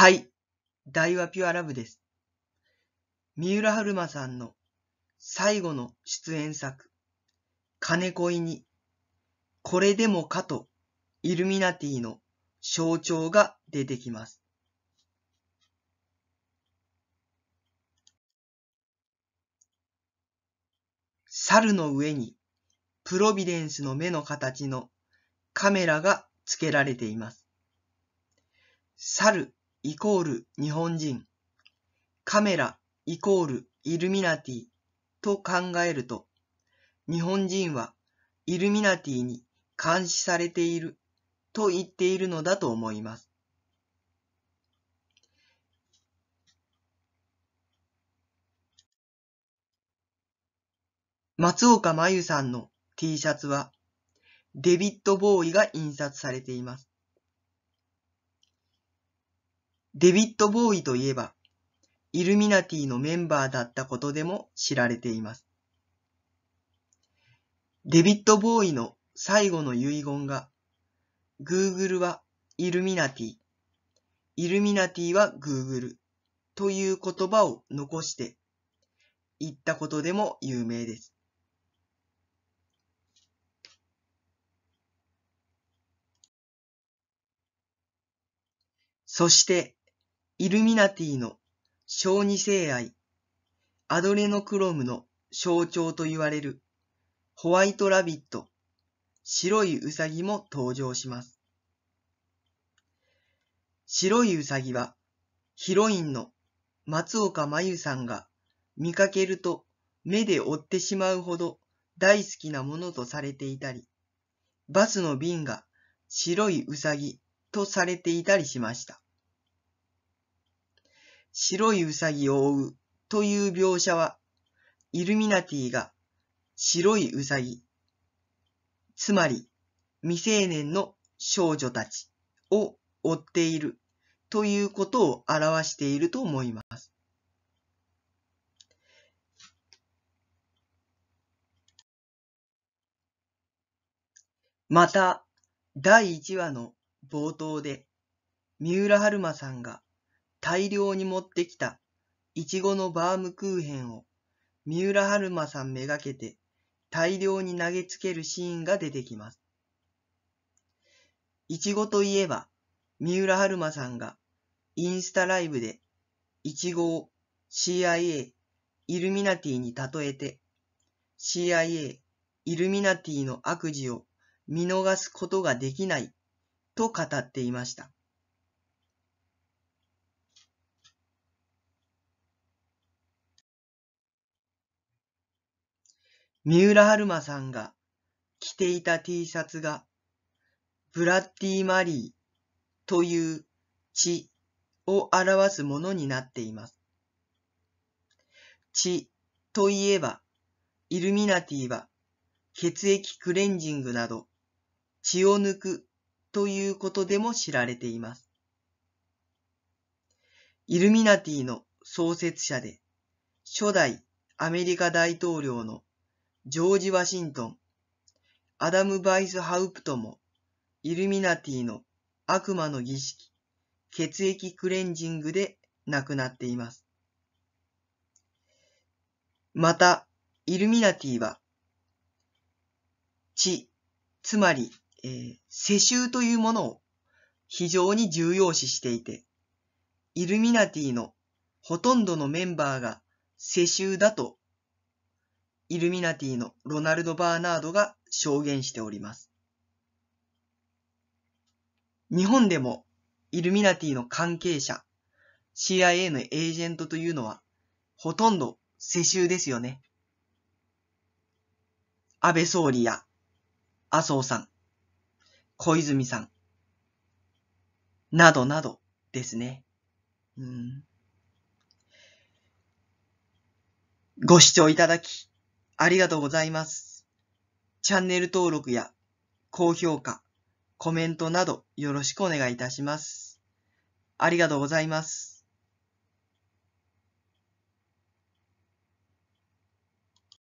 はい。大和ピュアラブです。三浦春馬さんの最後の出演作、金恋に、これでもかとイルミナティの象徴が出てきます。猿の上にプロビデンスの目の形のカメラが付けられています。猿イコール日本人、カメライコールイルミナティと考えると、日本人はイルミナティに監視されていると言っているのだと思います。松岡真由さんの T シャツはデビット・ボーイが印刷されています。デビッド・ボーイといえば、イルミナティのメンバーだったことでも知られています。デビッド・ボーイの最後の遺言が、Google はイルミナティ、イルミナティは Google という言葉を残して言ったことでも有名です。そして、イルミナティの小児性愛、アドレノクロムの象徴と言われるホワイトラビット、白いウサギも登場します。白いウサギはヒロインの松岡真由さんが見かけると目で追ってしまうほど大好きなものとされていたり、バスの瓶が白いウサギとされていたりしました。白いウサギを追うという描写は、イルミナティが白いウサギ、つまり未成年の少女たちを追っているということを表していると思います。また、第1話の冒頭で、三浦春馬さんが大量に持ってきた、いちごのバームクーヘンを、三浦春馬さんめがけて、大量に投げつけるシーンが出てきます。いちごといえば、三浦春馬さんが、インスタライブで、いちごを CIA、イルミナティに例えて、CIA、イルミナティの悪事を見逃すことができないと語っていました。三浦春馬さんが着ていた T シャツが、ブラッディ・マリーという血を表すものになっています。血といえば、イルミナティは血液クレンジングなど血を抜くということでも知られています。イルミナティの創設者で初代アメリカ大統領のジョージ・ワシントン、アダム・バイス・ハウプトも、イルミナティの悪魔の儀式、血液クレンジングで亡くなっています。また、イルミナティは、地、つまり、えー、世襲というものを非常に重要視していて、イルミナティのほとんどのメンバーが世襲だとイルミナティのロナルド・バーナードが証言しております。日本でもイルミナティの関係者、CIA のエージェントというのは、ほとんど世襲ですよね。安倍総理や麻生さん、小泉さん、などなどですね。うん、ご視聴いただき、ありがとうございます。チャンネル登録や高評価、コメントなどよろしくお願いいたします。ありがとうございます。